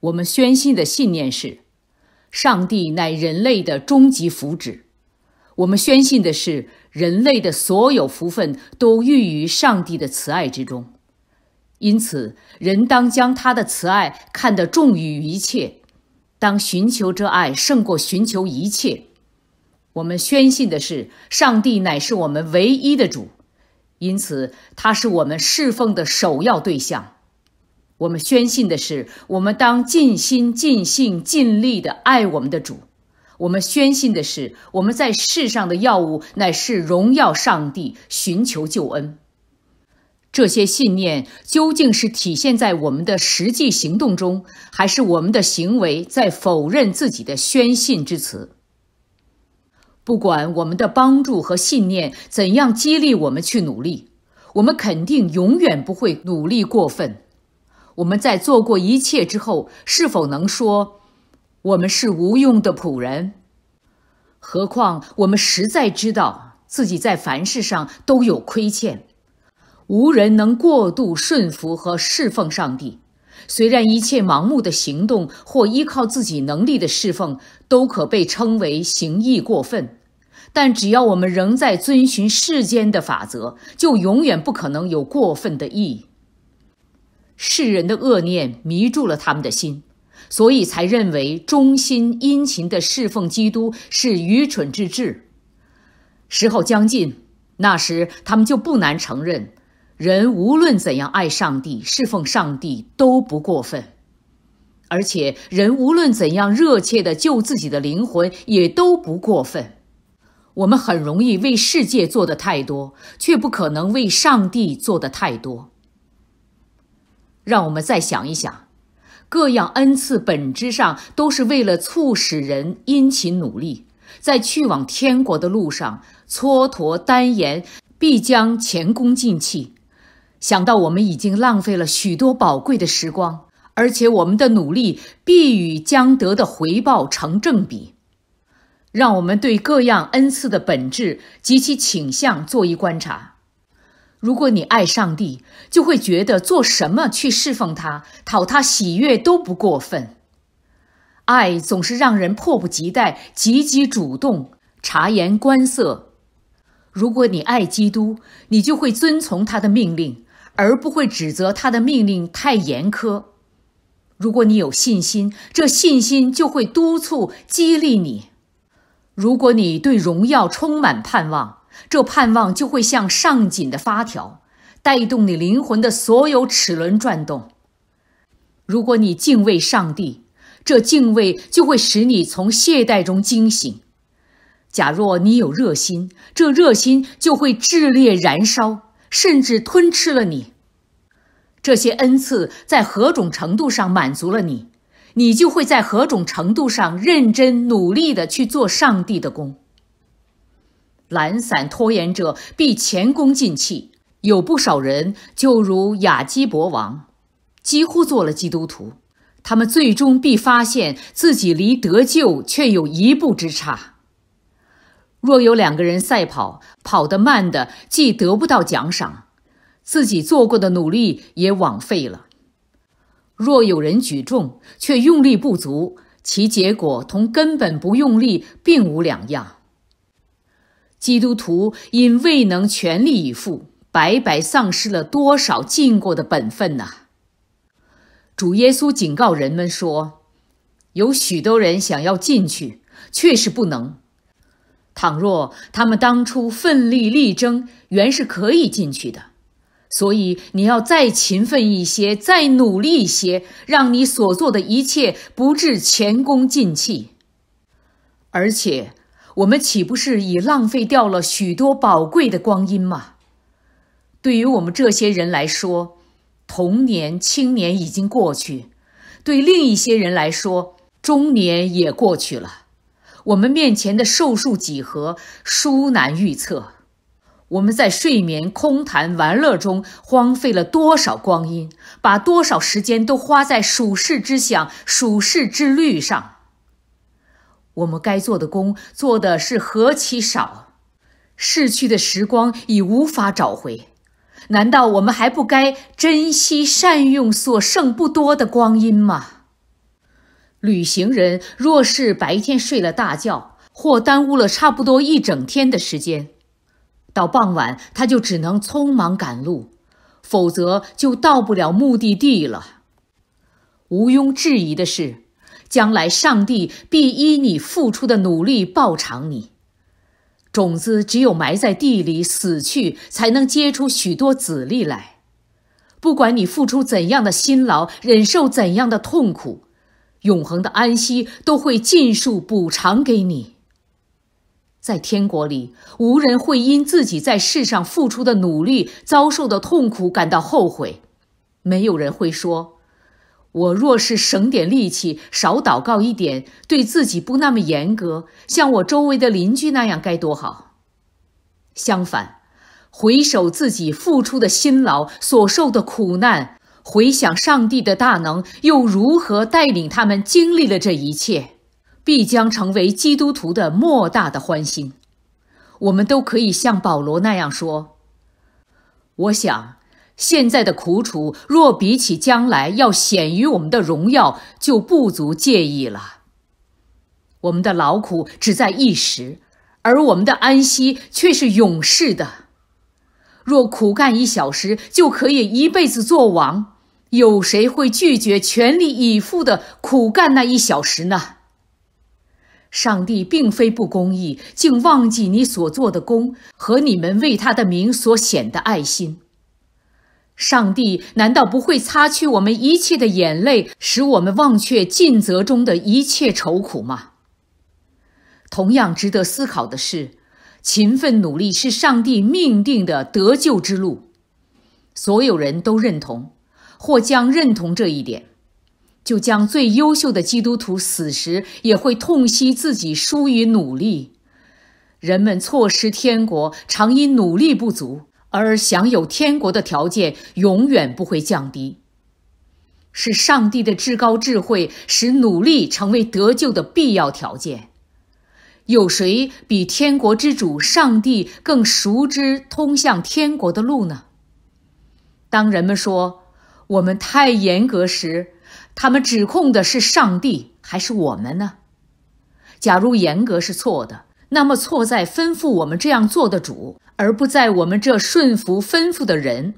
我们宣信的信念是：上帝乃人类的终极福祉。我们宣信的是，人类的所有福分都寓于上帝的慈爱之中。因此，人当将他的慈爱看得重于一切，当寻求这爱胜过寻求一切。我们宣信的是，上帝乃是我们唯一的主，因此他是我们侍奉的首要对象。我们宣信的是，我们当尽心、尽性、尽力的爱我们的主；我们宣信的是，我们在世上的药物乃是荣耀上帝、寻求救恩。这些信念究竟是体现在我们的实际行动中，还是我们的行为在否认自己的宣信之词？不管我们的帮助和信念怎样激励我们去努力，我们肯定永远不会努力过分。我们在做过一切之后，是否能说，我们是无用的仆人？何况我们实在知道自己在凡事上都有亏欠，无人能过度顺服和侍奉上帝。虽然一切盲目的行动或依靠自己能力的侍奉都可被称为行义过分，但只要我们仍在遵循世间的法则，就永远不可能有过分的义。世人的恶念迷住了他们的心，所以才认为忠心殷勤的侍奉基督是愚蠢之至。时候将近，那时他们就不难承认：人无论怎样爱上帝、侍奉上帝都不过分；而且人无论怎样热切的救自己的灵魂也都不过分。我们很容易为世界做的太多，却不可能为上帝做的太多。让我们再想一想，各样恩赐本质上都是为了促使人殷勤努力，在去往天国的路上蹉跎单言，必将前功尽弃。想到我们已经浪费了许多宝贵的时光，而且我们的努力必与将得的回报成正比，让我们对各样恩赐的本质及其倾向做一观察。如果你爱上帝，就会觉得做什么去侍奉他、讨他喜悦都不过分。爱总是让人迫不及待、积极主动、察言观色。如果你爱基督，你就会遵从他的命令，而不会指责他的命令太严苛。如果你有信心，这信心就会督促、激励你。如果你对荣耀充满盼望。这盼望就会像上紧的发条，带动你灵魂的所有齿轮转动。如果你敬畏上帝，这敬畏就会使你从懈怠中惊醒。假若你有热心，这热心就会炽烈燃烧，甚至吞吃了你。这些恩赐在何种程度上满足了你，你就会在何种程度上认真努力地去做上帝的工。懒散拖延者必前功尽弃。有不少人就如雅基伯王，几乎做了基督徒，他们最终必发现自己离得救却有一步之差。若有两个人赛跑，跑得慢的既得不到奖赏，自己做过的努力也枉费了。若有人举重却用力不足，其结果同根本不用力并无两样。基督徒因未能全力以赴，白白丧失了多少尽过的本分呐！主耶稣警告人们说：“有许多人想要进去，却是不能。倘若他们当初奋力力争，原是可以进去的。所以你要再勤奋一些，再努力一些，让你所做的一切不致前功尽弃。而且。”我们岂不是已浪费掉了许多宝贵的光阴吗？对于我们这些人来说，童年、青年已经过去；对另一些人来说，中年也过去了。我们面前的寿数几何，殊难预测。我们在睡眠、空谈、玩乐中荒废了多少光阴，把多少时间都花在属世之想、属世之虑上。我们该做的工做的是何其少，逝去的时光已无法找回，难道我们还不该珍惜善用所剩不多的光阴吗？旅行人若是白天睡了大觉，或耽误了差不多一整天的时间，到傍晚他就只能匆忙赶路，否则就到不了目的地了。毋庸置疑的是。将来，上帝必依你付出的努力报偿你。种子只有埋在地里死去，才能结出许多籽粒来。不管你付出怎样的辛劳，忍受怎样的痛苦，永恒的安息都会尽数补偿给你。在天国里，无人会因自己在世上付出的努力、遭受的痛苦感到后悔，没有人会说。我若是省点力气，少祷告一点，对自己不那么严格，像我周围的邻居那样，该多好！相反，回首自己付出的辛劳，所受的苦难，回想上帝的大能又如何带领他们经历了这一切，必将成为基督徒的莫大的欢欣。我们都可以像保罗那样说：“我想。”现在的苦楚，若比起将来要显于我们的荣耀，就不足介意了。我们的劳苦只在一时，而我们的安息却是永世的。若苦干一小时就可以一辈子做王，有谁会拒绝全力以赴的苦干那一小时呢？上帝并非不公义，竟忘记你所做的功和你们为他的名所显的爱心。上帝难道不会擦去我们一切的眼泪，使我们忘却尽责中的一切愁苦吗？同样值得思考的是，勤奋努力是上帝命定的得救之路，所有人都认同，或将认同这一点，就将最优秀的基督徒死时也会痛惜自己疏于努力，人们错失天国常因努力不足。而享有天国的条件永远不会降低。是上帝的至高智慧使努力成为得救的必要条件。有谁比天国之主上帝更熟知通向天国的路呢？当人们说我们太严格时，他们指控的是上帝还是我们呢？假如严格是错的。那么错在吩咐我们这样做的主，而不在我们这顺服吩咐的人。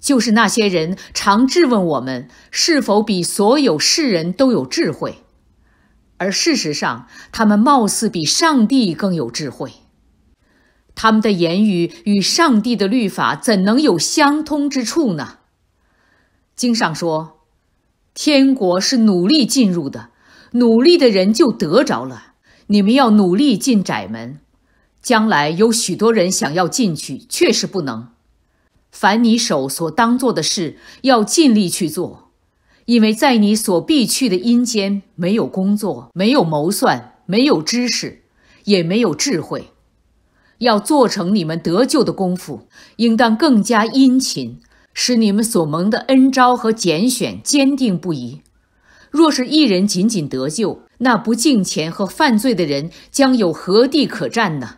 就是那些人常质问我们是否比所有世人都有智慧，而事实上他们貌似比上帝更有智慧。他们的言语与上帝的律法怎能有相通之处呢？经上说，天国是努力进入的，努力的人就得着了。你们要努力进窄门，将来有许多人想要进去，确实不能。凡你手所当做的事，要尽力去做，因为在你所必去的阴间，没有工作，没有谋算，没有知识，也没有智慧。要做成你们得救的功夫，应当更加殷勤，使你们所蒙的恩招和拣选坚定不移。若是一人仅仅得救，那不敬虔和犯罪的人将有何地可站呢？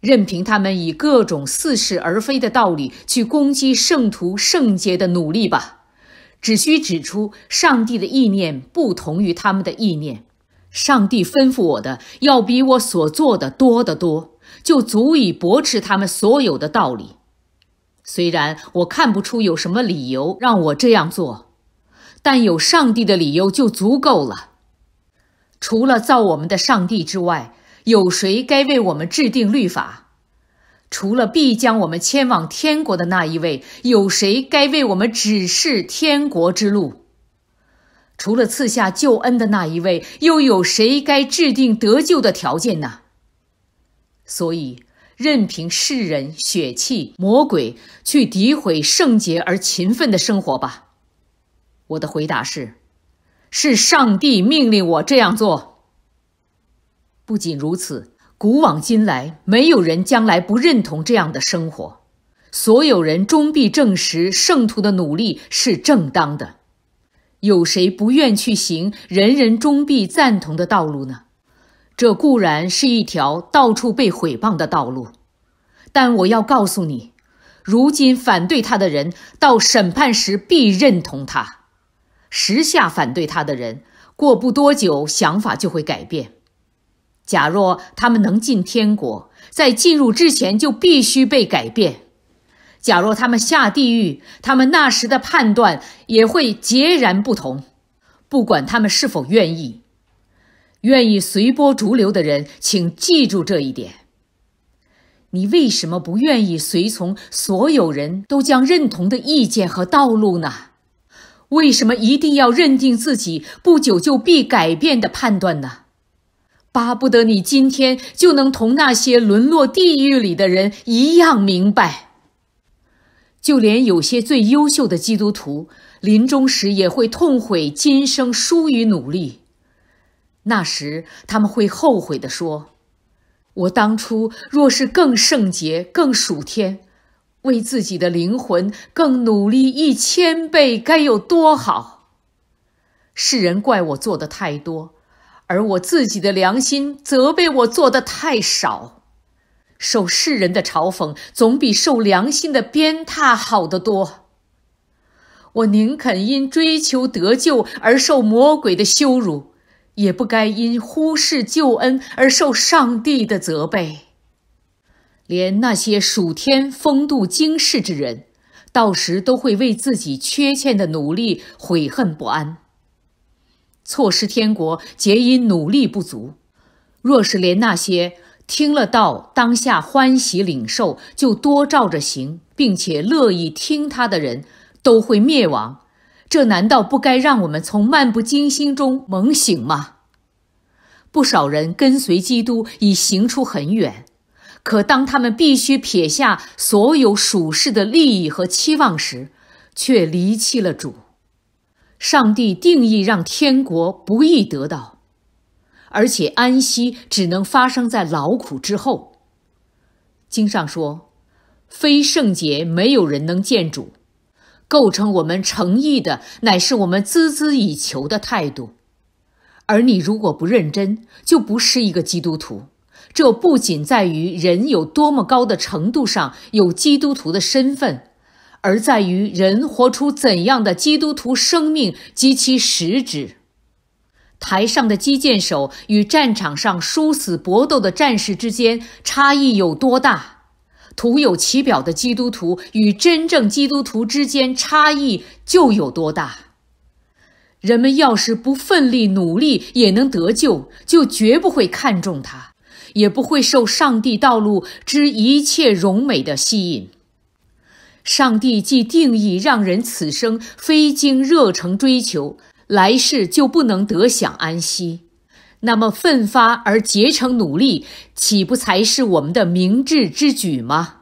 任凭他们以各种似是而非的道理去攻击圣徒圣洁的努力吧。只需指出上帝的意念不同于他们的意念，上帝吩咐我的要比我所做的多得多，就足以驳斥他们所有的道理。虽然我看不出有什么理由让我这样做。但有上帝的理由就足够了。除了造我们的上帝之外，有谁该为我们制定律法？除了必将我们迁往天国的那一位，有谁该为我们指示天国之路？除了赐下救恩的那一位，又有谁该制定得救的条件呢？所以，任凭世人、血气、魔鬼去诋毁圣洁而勤奋的生活吧。我的回答是：是上帝命令我这样做。不仅如此，古往今来，没有人将来不认同这样的生活。所有人终必证实圣徒的努力是正当的。有谁不愿去行人人终必赞同的道路呢？这固然是一条到处被毁谤的道路，但我要告诉你，如今反对他的人，到审判时必认同他。时下反对他的人，过不多久想法就会改变。假若他们能进天国，在进入之前就必须被改变。假若他们下地狱，他们那时的判断也会截然不同。不管他们是否愿意，愿意随波逐流的人，请记住这一点。你为什么不愿意随从所有人都将认同的意见和道路呢？为什么一定要认定自己不久就必改变的判断呢？巴不得你今天就能同那些沦落地狱里的人一样明白。就连有些最优秀的基督徒，临终时也会痛悔今生疏于努力。那时他们会后悔地说：“我当初若是更圣洁、更属天。”为自己的灵魂更努力一千倍，该有多好！世人怪我做的太多，而我自己的良心责备我做的太少。受世人的嘲讽，总比受良心的鞭挞好得多。我宁肯因追求得救而受魔鬼的羞辱，也不该因忽视救恩而受上帝的责备。连那些数天风度惊世之人，到时都会为自己缺欠的努力悔恨不安。错失天国，皆因努力不足。若是连那些听了道当下欢喜领受，就多照着行，并且乐意听他的人都会灭亡，这难道不该让我们从漫不经心中猛醒吗？不少人跟随基督已行出很远。可当他们必须撇下所有属世的利益和期望时，却离弃了主。上帝定义让天国不易得到，而且安息只能发生在劳苦之后。经上说，非圣洁没有人能见主。构成我们诚意的，乃是我们孜孜以求的态度。而你如果不认真，就不是一个基督徒。这不仅在于人有多么高的程度上有基督徒的身份，而在于人活出怎样的基督徒生命及其实质。台上的击剑手与战场上殊死搏斗的战士之间差异有多大？徒有其表的基督徒与真正基督徒之间差异就有多大？人们要是不奋力努力也能得救，就绝不会看重他。也不会受上帝道路之一切荣美的吸引。上帝既定义让人此生非经热诚追求，来世就不能得享安息，那么奋发而竭诚努力，岂不才是我们的明智之举吗？